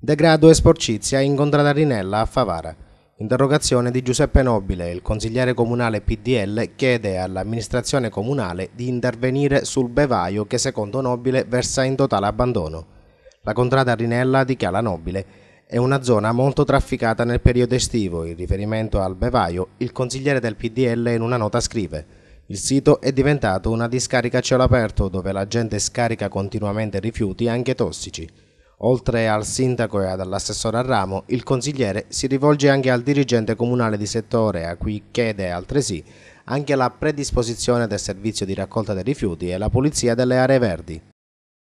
Degrado e sporcizia incontrata Rinella a Favara. Interrogazione di Giuseppe Nobile, il consigliere comunale PDL chiede all'amministrazione comunale di intervenire sul bevaio che secondo Nobile versa in totale abbandono. La contrada Rinella dichiara Nobile è una zona molto trafficata nel periodo estivo. In riferimento al bevaio, il consigliere del PDL in una nota scrive il sito è diventato una discarica a cielo aperto dove la gente scarica continuamente rifiuti anche tossici. Oltre al sindaco e all'assessore a ramo, il consigliere si rivolge anche al dirigente comunale di settore a cui chiede altresì anche la predisposizione del servizio di raccolta dei rifiuti e la pulizia delle aree verdi.